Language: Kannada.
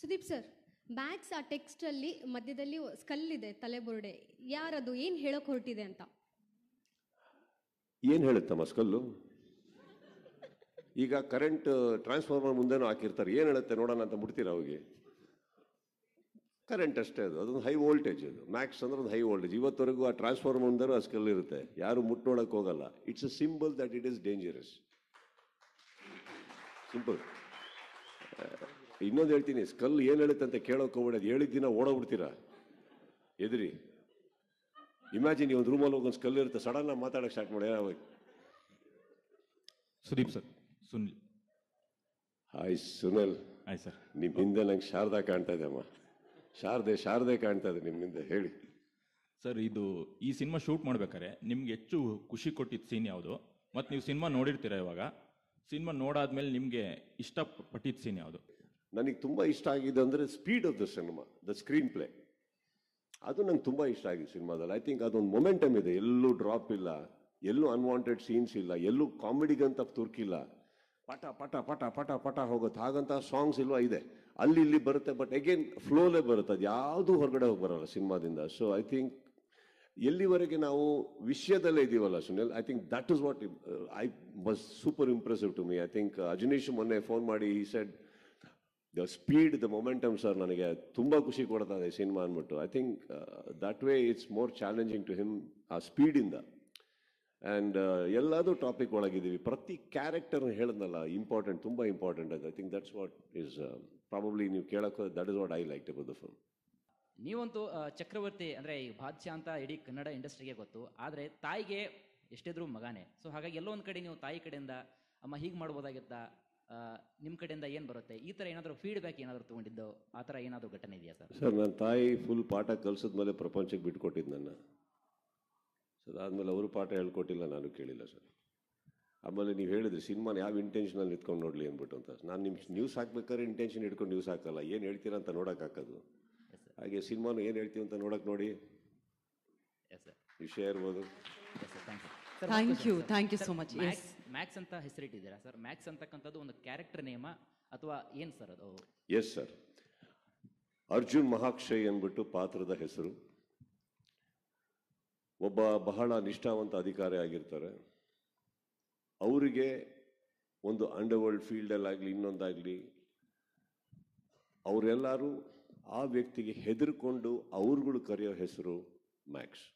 ಸುದೀಪ್ ಸರ್ ಮ್ಯಾಕ್ಸ್ ಆ ಟೆಕ್ಸ್ಟ್ ಅಲ್ಲಿ ಮಧ್ಯದಲ್ಲಿ ಸ್ಕಲ್ ಇದೆ ತಲೆಬುರುಡೆ ಯಾರದು ಏನ್ ಹೇಳಕ್ ಹೊರಟಿದೆ ಅಂತ ಏನು ಹೇಳುತ್ತಮ್ಮ ಸ್ಕಲ್ಲು ಈಗ ಕರೆಂಟ್ ಟ್ರಾನ್ಸ್ಫಾರ್ಮರ್ ಮುಂದೆನೂ ಹಾಕಿರ್ತಾರೆ ಏನು ಹೇಳುತ್ತೆ ನೋಡೋಣ ಅಂತ ಮುಡ್ತೀರಾ ಹೋಗಿ ಕರೆಂಟ್ ಅಷ್ಟೇ ಅದು ಅದೊಂದು ಹೈ ವೋಲ್ಟೇಜ್ ಅದು ಮ್ಯಾಕ್ಸ್ ಅಂದ್ರೆ ಒಂದು ಹೈ ವೋಲ್ಟೇಜ್ ಇವತ್ತವರೆಗೂ ಆ ಟ್ರಾನ್ಸ್ಫಾರ್ಮರ್ ಮುಂದೆ ಆ ಸ್ಕಲ್ ಇರುತ್ತೆ ಯಾರು ಮುಟ್ಟೋಳಕ್ಕೆ ಹೋಗಲ್ಲ it's a symbol that it is dangerous simple ಇನ್ನೊಂದು ಹೇಳ್ತೀನಿ ಸ್ಕಲ್ ಏನು ಹೇಳುತ್ತೆ ಅಂತ ಕೇಳೋಕೆ ಹೋಗ್ಬಿಡೋದು ಹೇಳಿದ ದಿನ ಓಡೋಗ್ಬಿಡ್ತೀರಾ ಎದ್ರಿ ಇಮ್ಯಾಜಿನ್ ಒಂದು ರೂಮಲ್ಲಿ ಹೋಗಿ ಒಂದು ಸ್ಕಲ್ ಇರುತ್ತೆ ಸಡನ್ ಆಗಿ ಮಾತಾಡೋಕೆ ಸ್ಟಾರ್ಟ್ ಮಾಡಿ ಏನಾಗಿ Sudeep sir Sunil hi Sunil hi sir ನಿಮ್ಮ ಹಿಂದೆ ನಂಗೆ ಶಾರದಾ ಕಾಣ್ತಾ ಇದೆ ಅಮ್ಮ ಶಾರದೆ ಶಾರದೆ ಕಾಣ್ತಾ ಇದೆ ನಿಮ್ಮಿಂದ ಹೇಳಿ ಸರ್ ಇದು ಈ ಸಿನಿಮಾ ಶೂಟ್ ಮಾಡ್ಬೇಕಾದ್ರೆ ನಿಮ್ಗೆ ಹೆಚ್ಚು ಖುಷಿ ಕೊಟ್ಟಿದ್ದ ಸೀನ್ ಯಾವುದು ಮತ್ತು ನೀವು ಸಿನಿಮಾ ನೋಡಿರ್ತೀರಾ ಇವಾಗ ಸಿನಿಮಾ ನೋಡಾದ್ಮೇಲೆ ನಿಮಗೆ ಇಷ್ಟ ಪಟ್ಟಿದ್ದ ಸೀನ್ ಯಾವುದು ನನಗೆ ತುಂಬ ಇಷ್ಟ ಆಗಿದೆ ಅಂದರೆ speed of the cinema the screenplay ಅದು ನಂಗೆ ತುಂಬ ಇಷ್ಟ ಆಗಿದೆ ಸಿನಿಮಾದಲ್ಲಿ ಐ ಥಿಂಕ್ ಅದೊಂದು ಮೊಮೆಂಟಮ್ ಇದೆ ಎಲ್ಲೂ ಡ್ರಾಪ್ ಇಲ್ಲ ಎಲ್ಲೂ ಅನ್ವಾಂಟೆಡ್ ಸೀನ್ಸ್ ಇಲ್ಲ ಎಲ್ಲೂ ಕಾಮಿಡಿಗಂತ ತುರ್ಕಿಲ್ಲ ಪಟ ಪಟ ಪಟ ಪಟ ಪಟ ಹೋಗುತ್ತೆ ಹಾಗಂತ ಸಾಂಗ್ಸ್ ಇಲ್ವಾ ಇದೆ ಅಲ್ಲಿ ಇಲ್ಲಿ ಬರುತ್ತೆ ಬಟ್ ಅಗೇನ್ ಫ್ಲೋಲೇ ಬರುತ್ತೆ ಅದು ಯಾವುದು ಹೊರಗಡೆ ಹೋಗಿ ಬರಲ್ಲ ಸಿನಿಮಾದಿಂದ ಸೊ ಐ ಥಿಂಕ್ ಎಲ್ಲಿವರೆಗೆ ನಾವು ವಿಷಯದಲ್ಲೇ ಇದ್ದೀವಲ್ಲ Sunil I think that is what I was super impressive to me I think Ajaneesh ಮೊನ್ನೆ ಫೋನ್ ಮಾಡಿ he said the speed the momentum sir ನನಗೆ ತುಂಬ ಖುಷಿ ಕೊಡ್ತಾ ಇದೆ ಸಿನಿಮಾ ಅಂದ್ಬಿಟ್ಟು I think that way it's more challenging to him ಆ ಸ್ಪೀಡಿಂದ ಆ್ಯಂಡ್ ಎಲ್ಲದೂ ಟಾಪಿಕ್ ಒಳಗಿದ್ದೀವಿ ಪ್ರತಿ ಕ್ಯಾರೆಕ್ಟರ್ ಹೇಳಿದ್ನಲ್ಲ ಇಂಪಾರ್ಟೆಂಟ್ ತುಂಬ ಇಂಪಾರ್ಟೆಂಟ್ ಅದು I think that's what is probably ನೀವು ಕೇಳೋಕ್ಕೆ that is what I like to the film ನೀವಂತೂ ಚಕ್ರವರ್ತಿ ಅಂದರೆ ಈ ಬಾದ್ಶಾ ಅಂತ ಇಡೀ ಕನ್ನಡ ಇಂಡಸ್ಟ್ರಿಗೆ ಗೊತ್ತು ಆದರೆ ತಾಯಿಗೆ ಎಷ್ಟಿದ್ರು ಮಗನೇ ಸೊ ಹಾಗಾಗಿ ಎಲ್ಲೋ ಒಂದು ಕಡೆ ನೀವು ತಾಯಿ ಕಡೆಯಿಂದ ಅಮ್ಮ ಹೀಗೆ ಮಾಡ್ಬೋದಾಗಿತ್ತ ನಿಮ್ಮ ಕಡೆಯಿಂದ ಏನು ಬರುತ್ತೆ ಈ ಥರ ಏನಾದರೂ ಫೀಡ್ಬ್ಯಾಕ್ ಏನಾದರೂ ತೊಗೊಂಡಿದ್ದು ಆ ಥರ ಏನಾದರೂ ಘಟನೆ ಇದೆಯಾ ಸರ್ ಸರ್ ನನ್ನ ತಾಯಿ ಫುಲ್ ಪಾಠ ಕಲಿಸಿದ ಮೇಲೆ ಪ್ರಪಂಚಕ್ಕೆ ಬಿಟ್ಕೊಟ್ಟಿದ್ದು ನನ್ನ ಸೊ ಅದಾದಮೇಲೆ ಅವರು ಪಾಠ ಹೇಳ್ಕೊಟ್ಟಿಲ್ಲ ನಾನು ಕೇಳಿಲ್ಲ ಸರ್ ಆಮೇಲೆ ನೀವು ಹೇಳಿದ್ರಿ ಸಿನಿಮಾನ ಯಾವ ಇಂಟೆನ್ಷನಲ್ಲಿ ಇಟ್ಕೊಂಡು ನೋಡಲಿ ಅಂದ್ಬಿಟ್ಟು ಅಂತ ನಾನು ನಿಮ್ಮ ನ್ಯೂಸ್ ಹಾಕ್ಬೇಕಾದ್ರೆ ಇಂಟೆನ್ಷನ್ ಇಟ್ಕೊಂಡು ನ್ಯೂಸ್ ಹಾಕಲ್ಲ ಏನು ಹೇಳ್ತೀರಾ ಅಂತ ಹಾಕೋದು ಹಾಗೆ ಸಿನಿಮಾನು ಏನು ಹೇಳ್ತೀವಿ ಅಂತ ನೋಡಕ್ಕೆ ನೋಡಿ ವಿಷಯ ಇರ್ಬೋದು thank you thank you so much Max ಅಂತ ಹೆಸರಿಟ್ಟಿದ್ದೀರಾ ಸರ್ ಮ್ಯಾಕ್ಸ್ ಅಂತಕ್ಕಂಥದ್ದು ಒಂದು ಕ್ಯಾರೆಕ್ಟರ್ ನೇಮ ಅಥವಾ ಏನು ಸರ್ ಅದು ಎಸ್ ಸರ್ ಅರ್ಜುನ್ ಮಹಾಕ್ಷಯ್ ಅಂದ್ಬಿಟ್ಟು ಪಾತ್ರದ ಹೆಸರು ಒಬ್ಬ ಬಹಳ ನಿಷ್ಠಾವಂತ ಅಧಿಕಾರಿ ಆಗಿರ್ತಾರೆ ಅವರಿಗೆ ಒಂದು ಅಂಡರ್ ವರ್ಲ್ಡ್ ಫೀಲ್ಡಲ್ಲಾಗಲಿ ಇನ್ನೊಂದಾಗಲಿ ಅವರೆಲ್ಲರೂ ಆ ವ್ಯಕ್ತಿಗೆ ಹೆದರ್ಕೊಂಡು ಅವ್ರುಗಳು ಕರೆಯೋ ಹೆಸರು ಮ್ಯಾಕ್ಸ್